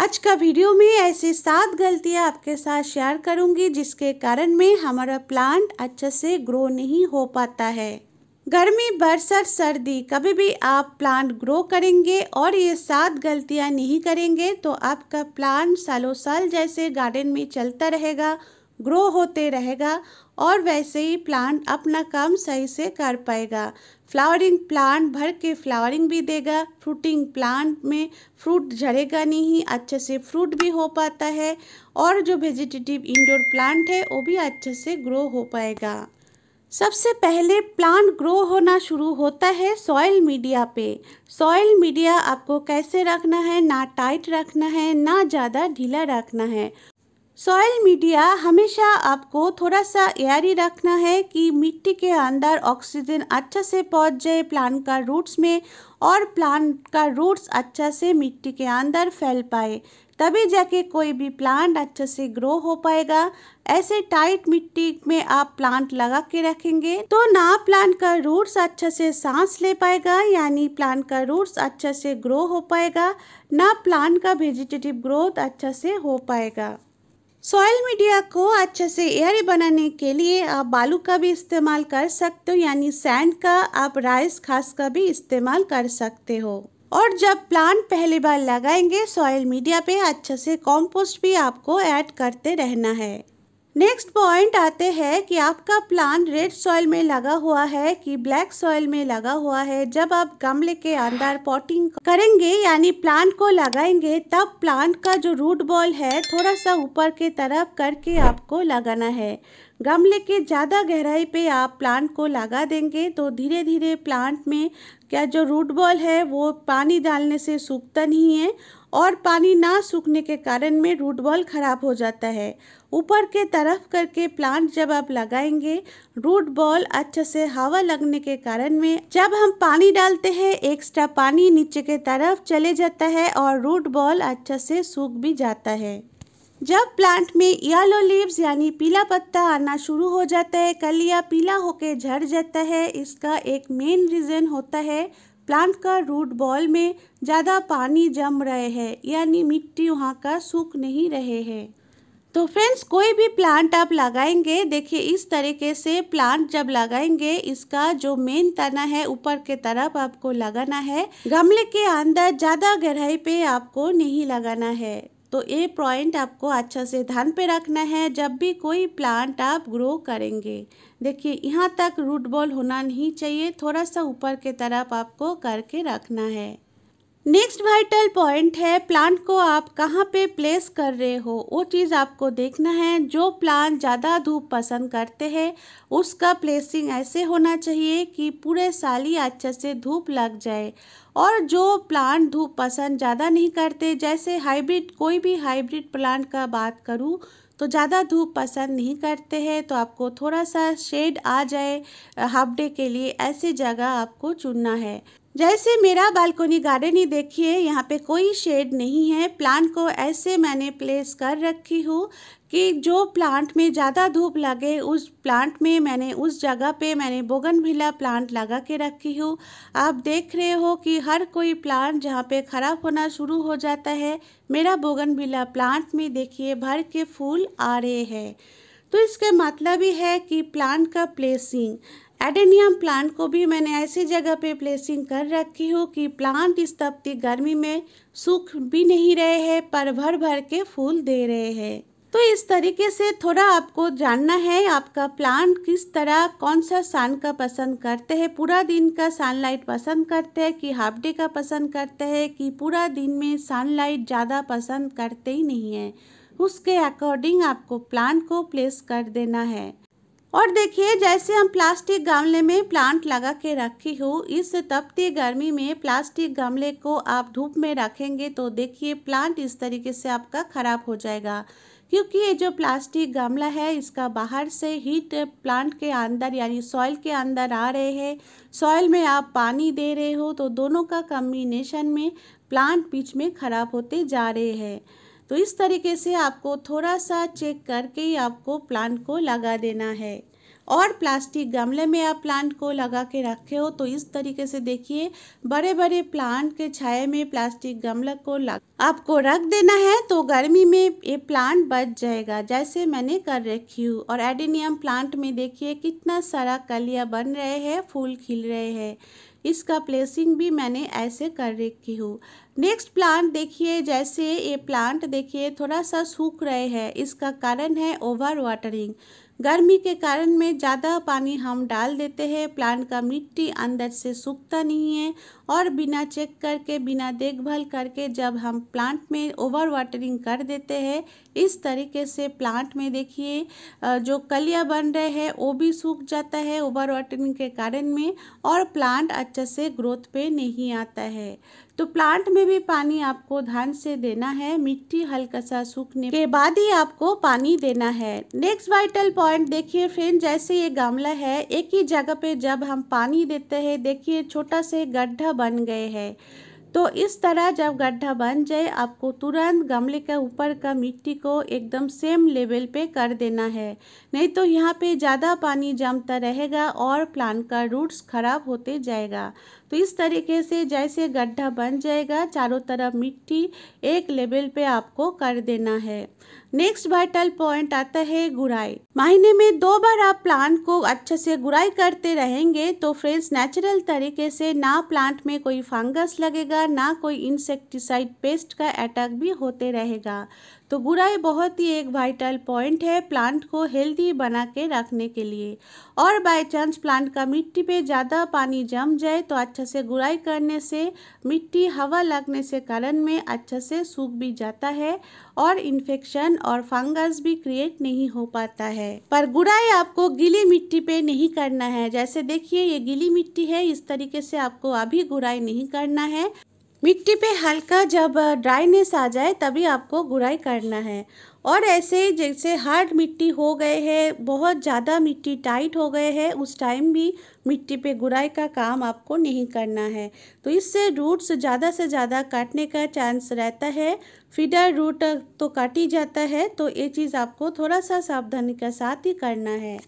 आज का वीडियो में ऐसी सात गलतियां आपके साथ शेयर करूंगी जिसके कारण में हमारा प्लांट अच्छे से ग्रो नहीं हो पाता है गर्मी बरसात सर्दी कभी भी आप प्लांट ग्रो करेंगे और ये सात गलतियां नहीं करेंगे तो आपका प्लांट सालों साल जैसे गार्डन में चलता रहेगा ग्रो होते रहेगा और वैसे ही प्लांट अपना काम सही से कर पाएगा फ्लावरिंग प्लांट भर के फ्लावरिंग भी देगा फ्रूटिंग प्लांट में फ्रूट झड़ेगा नहीं अच्छे से फ्रूट भी हो पाता है और जो वेजिटेटिव इंडोर प्लांट है वो भी अच्छे से ग्रो हो पाएगा सबसे पहले प्लांट ग्रो होना शुरू होता है सॉयल मीडिया पे सॉयल मीडिया आपको कैसे रखना है ना टाइट रखना है ना ज़्यादा ढीला रखना है सॉयल मीडिया हमेशा आपको थोड़ा सा एयरी रखना है कि मिट्टी के अंदर ऑक्सीजन अच्छा से पहुंच जाए प्लांट का रूट्स में और प्लांट का रूट्स अच्छा से मिट्टी के अंदर फैल पाए तभी जाके कोई भी प्लांट अच्छे से ग्रो हो पाएगा ऐसे टाइट मिट्टी में आप प्लांट लगा के रखेंगे तो ना प्लांट का रूट्स अच्छे से सांस ले पाएगा यानी प्लांट का रूट्स अच्छे से ग्रो हो पाएगा ना प्लांट का वेजिटेटिव ग्रोथ अच्छा से हो पाएगा सॉयल मीडिया को अच्छे से एयर बनाने के लिए आप बालू का भी इस्तेमाल कर सकते हो यानी सैंड का आप राइस खास का भी इस्तेमाल कर सकते हो और जब प्लांट पहली बार लगाएंगे सॉयल मीडिया पे अच्छे से कॉम्पोस्ट भी आपको ऐड करते रहना है नेक्स्ट पॉइंट आते हैं कि आपका प्लांट रेड सॉइल में लगा हुआ है कि ब्लैक सॉइल में लगा हुआ है जब आप गमले के अंदर पॉटिंग करेंगे यानी प्लांट को लगाएंगे तब प्लांट का जो रूट बॉल है थोड़ा सा ऊपर के तरफ करके आपको लगाना है गमले के ज़्यादा गहराई पे आप प्लांट को लगा देंगे तो धीरे धीरे प्लांट में क्या जो रूट बॉल है वो पानी डालने से सूखता नहीं है और पानी ना सूखने के कारण में रूट बॉल ख़राब हो जाता है ऊपर के तरफ करके प्लांट जब आप लगाएंगे रूट बॉल अच्छे से हवा लगने के कारण में जब हम पानी डालते हैं एक्स्ट्रा पानी नीचे के तरफ चले जाता है और रूट बॉल अच्छे से सूख भी जाता है जब प्लांट में येलो लीव्स यानी पीला पत्ता आना शुरू हो जाता है कलिया पीला होके झड़ जाता है इसका एक मेन रीज़न होता है प्लांट का रूट बॉल में ज़्यादा पानी जम रहे हैं यानी मिट्टी वहाँ का सूख नहीं रहे हैं तो फ्रेंड्स कोई भी प्लांट आप लगाएंगे देखिए इस तरीके से प्लांट जब लगाएंगे इसका जो मेन तना है ऊपर के तरफ आपको लगाना है गमले के अंदर ज़्यादा गहराई पे आपको नहीं लगाना है तो ये पॉइंट आपको अच्छा से ध्यान पे रखना है जब भी कोई प्लांट आप ग्रो करेंगे देखिए यहाँ तक रूट बॉल होना नहीं चाहिए थोड़ा सा ऊपर के तरफ आपको करके रखना है नेक्स्ट वाइटल पॉइंट है प्लांट को आप कहाँ पे प्लेस कर रहे हो वो चीज़ आपको देखना है जो प्लांट ज़्यादा धूप पसंद करते हैं उसका प्लेसिंग ऐसे होना चाहिए कि पूरे साल ही अच्छे से धूप लग जाए और जो प्लांट धूप पसंद ज़्यादा नहीं करते जैसे हाइब्रिड कोई भी हाइब्रिड प्लांट का बात करूँ तो ज़्यादा धूप पसंद नहीं करते हैं तो आपको थोड़ा सा शेड आ जाए हाफ डे के लिए ऐसी जगह आपको चुनना है जैसे मेरा बालकोनी गार्डन ही देखिए यहाँ पे कोई शेड नहीं है प्लांट को ऐसे मैंने प्लेस कर रखी हूँ कि जो प्लांट में ज़्यादा धूप लगे उस प्लांट में मैंने उस जगह पे मैंने बोगन भिला प्लांट लगा के रखी हूँ आप देख रहे हो कि हर कोई प्लांट जहाँ पे ख़राब होना शुरू हो जाता है मेरा बोगन भिला प्लांट में देखिए भर के फूल आ रहे हैं तो इसका मतलब ही है कि प्लांट का प्लेसिंग एडेनियम प्लांट को भी मैंने ऐसी जगह पे प्लेसिंग कर रखी हूँ कि प्लांट इस तपती गर्मी में सूख भी नहीं रहे हैं पर भर भर के फूल दे रहे हैं तो इस तरीके से थोड़ा आपको जानना है आपका प्लांट किस तरह कौन सा सन का पसंद करते हैं पूरा दिन का सनलाइट पसंद करते हैं कि हाफ डे का पसंद करते हैं कि पूरा दिन में सनलाइट ज़्यादा पसंद करते ही नहीं है उसके अकॉर्डिंग आपको प्लांट को प्लेस कर देना है और देखिए जैसे हम प्लास्टिक गमले में प्लांट लगा के रखी हो इस तपती गर्मी में प्लास्टिक गमले को आप धूप में रखेंगे तो देखिए प्लांट इस तरीके से आपका ख़राब हो जाएगा क्योंकि ये जो प्लास्टिक गमला है इसका बाहर से हीट प्लांट के अंदर यानी सॉइल के अंदर आ रहे हैं सॉइल में आप पानी दे रहे हो तो दोनों का कम्बिनेशन में प्लांट बीच में ख़राब होते जा रहे हैं तो इस तरीके से आपको थोड़ा सा चेक करके ही आपको प्लांट को लगा देना है और प्लास्टिक गमले में आप प्लांट को लगा के रखे हो तो इस तरीके से देखिए बड़े बड़े प्लांट के छाए में प्लास्टिक गमले को लग आपको रख देना है तो गर्मी में ये प्लांट बच जाएगा जैसे मैंने कर रखी हूँ और एडिनियम प्लांट में देखिए कितना सारा कलिया बन रहे हैं फूल खिल रहे हैं इसका प्लेसिंग भी मैंने ऐसे कर रखी हूँ नेक्स्ट प्लांट देखिए जैसे ये प्लांट देखिए थोड़ा सा सूख रहे हैं इसका कारण है ओवर वाटरिंग गर्मी के कारण में ज़्यादा पानी हम डाल देते हैं प्लांट का मिट्टी अंदर से सूखता नहीं है और बिना चेक करके बिना देखभाल करके जब हम प्लांट में ओवर वाटरिंग कर देते हैं इस तरीके से प्लांट में देखिए जो कलिया बन रहे हैं वो भी सूख जाता है ओवर वाटरिंग के कारण में और प्लांट अच्छे से ग्रोथ पे नहीं आता है तो प्लांट में भी पानी आपको ध्यान से देना है मिट्टी हल्का सा सूखने के बाद ही आपको पानी देना है नेक्स्ट वाइटल पॉइंट देखिए फ्रेंड जैसे ये गमला है एक ही जगह पे जब हम पानी देते हैं देखिए छोटा से गड्ढा बन गए हैं तो इस तरह जब गड्ढा बन जाए आपको तुरंत गमले के ऊपर का मिट्टी को एकदम सेम लेवल पे कर देना है नहीं तो यहाँ पे ज़्यादा पानी जमता रहेगा और प्लांट का रूट्स खराब होते जाएगा तो इस तरीके से जैसे गड्ढा बन जाएगा चारों तरफ मिट्टी एक लेवल पे आपको कर देना है नेक्स्ट वाइटल पॉइंट आता है गुराई महीने में दो बार आप प्लांट को अच्छे से गुराई करते रहेंगे तो फ्रेंड्स नेचुरल तरीके से ना प्लांट में कोई फंगस लगेगा ना कोई इंसेक्टिसाइड पेस्ट का अटैक भी होते रहेगा तो गुड़ाई बहुत ही एक वाइटल पॉइंट है प्लांट को हेल्दी बना के रखने के लिए और बाय चांस प्लांट का मिट्टी पे ज़्यादा पानी जम जाए तो अच्छा से गुड़ाई करने से मिट्टी हवा लगने से कारण में अच्छे से सूख भी जाता है और इन्फेक्शन और फंगस भी क्रिएट नहीं हो पाता है पर गुड़ाई आपको गीली मिट्टी पे नहीं करना है जैसे देखिए ये गीली मिट्टी है इस तरीके से आपको अभी गुड़ाई नहीं करना है मिट्टी पे हल्का जब ड्राइनेस आ जाए तभी आपको गुड़ाई करना है और ऐसे जैसे हार्ड मिट्टी हो गए हैं बहुत ज़्यादा मिट्टी टाइट हो गए हैं उस टाइम भी मिट्टी पे गुड़ाई का काम आपको नहीं करना है तो इससे रूट्स ज़्यादा से ज़्यादा काटने का चांस रहता है फिडर रूट तो काट ही जाता है तो ये चीज़ आपको थोड़ा सा सावधानी के साथ ही करना है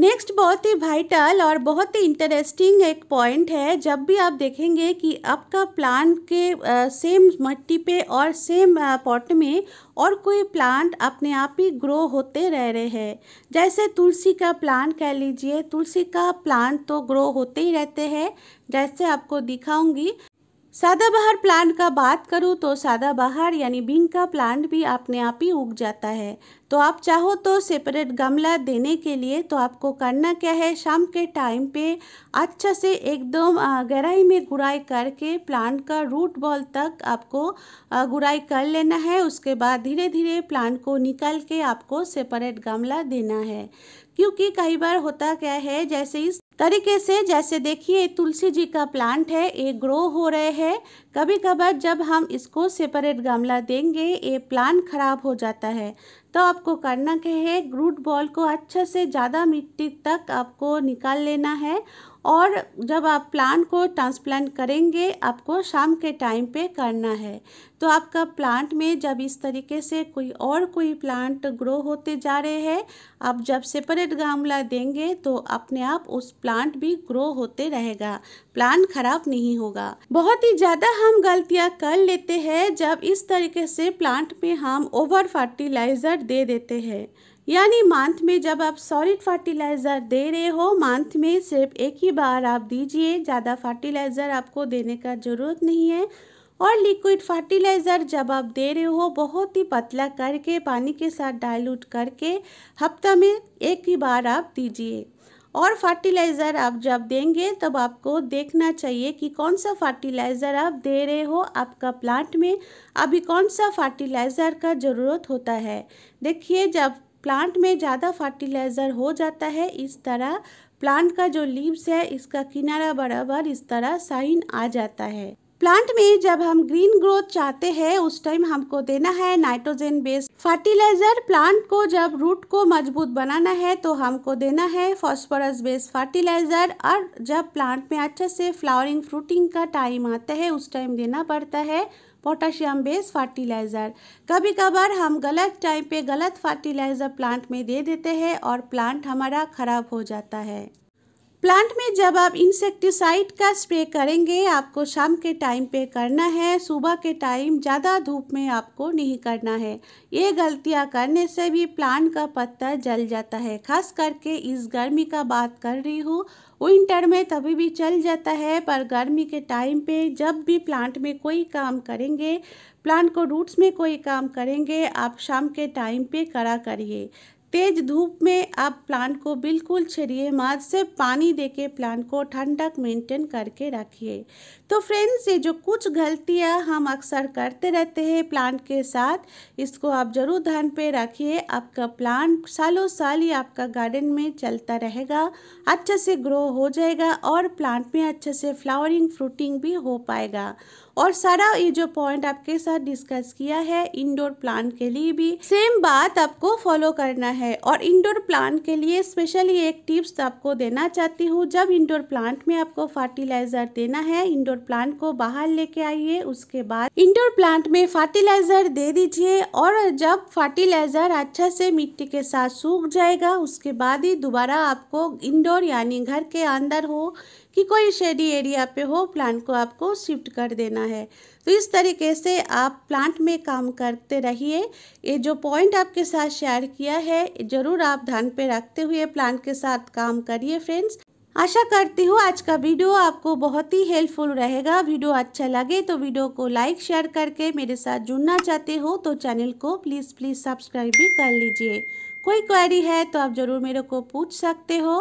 नेक्स्ट बहुत ही वाइटल और बहुत ही इंटरेस्टिंग एक पॉइंट है जब भी आप देखेंगे कि आपका प्लांट के आ, सेम मट्टी पे और सेम पॉट में और कोई प्लांट अपने आप ही ग्रो होते रह रहे हैं जैसे तुलसी का प्लांट कह लीजिए तुलसी का प्लांट तो ग्रो होते ही रहते हैं जैसे आपको दिखाऊंगी सादाबहार प्लांट का बात करूँ तो सादाबहार यानी बिंग का प्लांट भी अपने आप ही उग जाता है तो आप चाहो तो सेपरेट गमला देने के लिए तो आपको करना क्या है शाम के टाइम पे अच्छा से एकदम गहराई में गुड़ाई करके प्लांट का रूट बॉल तक आपको गुड़ाई कर लेना है उसके बाद धीरे धीरे प्लांट को निकाल के आपको सेपरेट गमला देना है क्योंकि कई बार होता क्या है जैसे इस तरीके से जैसे देखिए तुलसी जी का प्लांट है ये ग्रो हो रहे हैं कभी कभार जब हम इसको सेपरेट गमला देंगे ये प्लांट खराब हो जाता है तो आपको करना क्या है ग्रूट बॉल को अच्छे से ज़्यादा मिट्टी तक आपको निकाल लेना है और जब आप प्लांट को ट्रांसप्लांट करेंगे आपको शाम के टाइम पे करना है तो आपका प्लांट में जब इस तरीके से कोई और कोई प्लांट ग्रो होते जा रहे हैं आप जब सेपरेट गमला देंगे तो अपने आप उस प्लांट भी ग्रो होते रहेगा प्लांट खराब नहीं होगा बहुत ही ज़्यादा हम गलतियाँ कर लेते हैं जब इस तरीके से प्लांट में हम ओवर फर्टिलाइज़र दे देते हैं यानी मंथ में जब आप सॉलिड फर्टिलाइज़र दे रहे हो मंथ में सिर्फ एक ही बार आप दीजिए ज़्यादा फर्टिलाइज़र आपको देने का ज़रूरत नहीं है और लिक्विड फर्टिलाइज़र जब आप दे रहे हो बहुत ही पतला करके पानी के साथ डाइल्यूट करके हफ्ता में एक ही बार आप दीजिए और फर्टिलाइज़र आप जब देंगे तब आपको देखना चाहिए कि कौन सा फर्टिलाइज़र आप दे रहे हो आपका प्लांट में अभी कौन सा फर्टिलाइज़र का ज़रूरत होता है देखिए जब प्लांट में ज़्यादा फर्टिलाइज़र हो जाता है इस तरह प्लांट का जो लीव्स है इसका किनारा बराबर इस तरह साइन आ जाता है प्लांट में जब हम ग्रीन ग्रोथ चाहते हैं उस टाइम हमको देना है नाइट्रोजन बेस्ड फर्टिलाइजर प्लांट को जब रूट को मजबूत बनाना है तो हमको देना है फॉस्फोरस बेस्ड फर्टिलाइजर और जब प्लांट में अच्छे से फ्लावरिंग फ्रूटिंग का टाइम आता है उस टाइम देना पड़ता है पोटाशियम बेस फर्टिलाइज़र कभी कभार हम गलत टाइम पे गलत फर्टिलाइज़र प्लांट में दे देते हैं और प्लांट हमारा ख़राब हो जाता है प्लांट में जब आप इंसेक्टिसाइड का स्प्रे करेंगे आपको शाम के टाइम पे करना है सुबह के टाइम ज़्यादा धूप में आपको नहीं करना है ये गलतियाँ करने से भी प्लांट का पत्ता जल जाता है खास करके इस गर्मी का बात कर रही हूँ विंटर में तभी भी चल जाता है पर गर्मी के टाइम पे जब भी प्लांट में कोई काम करेंगे प्लांट को रूट्स में कोई काम करेंगे आप शाम के टाइम पे करा करिए तेज धूप में आप प्लांट को बिल्कुल छड़िए माज से पानी देके प्लांट को ठंडक मेंटेन करके रखिए तो फ्रेंड्स ये जो कुछ गलतियाँ हम अक्सर करते रहते हैं प्लांट के साथ इसको आप ज़रूर ध्यान पे रखिए आपका प्लांट सालों साल ही आपका गार्डन में चलता रहेगा अच्छे से ग्रो हो जाएगा और प्लांट में अच्छे से फ्लावरिंग फ्रूटिंग भी हो पाएगा और सारा ये जो पॉइंट आपके साथ डिस्कस किया है इंडोर प्लांट के लिए भी सेम बात आपको फॉलो करना है और इंडोर प्लांट के लिए स्पेशली एक टिप्स आपको देना चाहती हूँ जब इंडोर प्लांट में आपको फर्टिलाइजर देना है इंडोर प्लांट को बाहर लेके आइए उसके बाद इंडोर प्लांट में फर्टिलाइजर दे दीजिए और जब फर्टिलाइजर अच्छा से मिट्टी के साथ सूख जाएगा उसके बाद ही दोबारा आपको इंडोर यानी घर के अंदर हो कि कोई शेडी एरिया पे हो प्लांट को आपको शिफ्ट कर देना है तो इस तरीके से आप प्लांट में काम करते रहिए ये जो पॉइंट आपके साथ शेयर किया है ज़रूर आप ध्यान पे रखते हुए प्लांट के साथ काम करिए फ्रेंड्स आशा करती हूँ आज का वीडियो आपको बहुत ही हेल्पफुल रहेगा वीडियो अच्छा लगे तो वीडियो को लाइक शेयर करके मेरे साथ जुड़ना चाहते हो तो चैनल को प्लीज़ प्लीज़ सब्सक्राइब भी कर लीजिए कोई क्वेरी है तो आप ज़रूर मेरे को पूछ सकते हो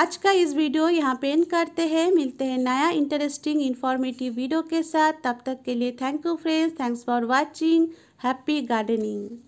आज का इस वीडियो यहाँ पे एंड करते हैं मिलते हैं नया इंटरेस्टिंग इन्फॉर्मेटिव वीडियो के साथ तब तक के लिए thank you friends thanks for watching happy gardening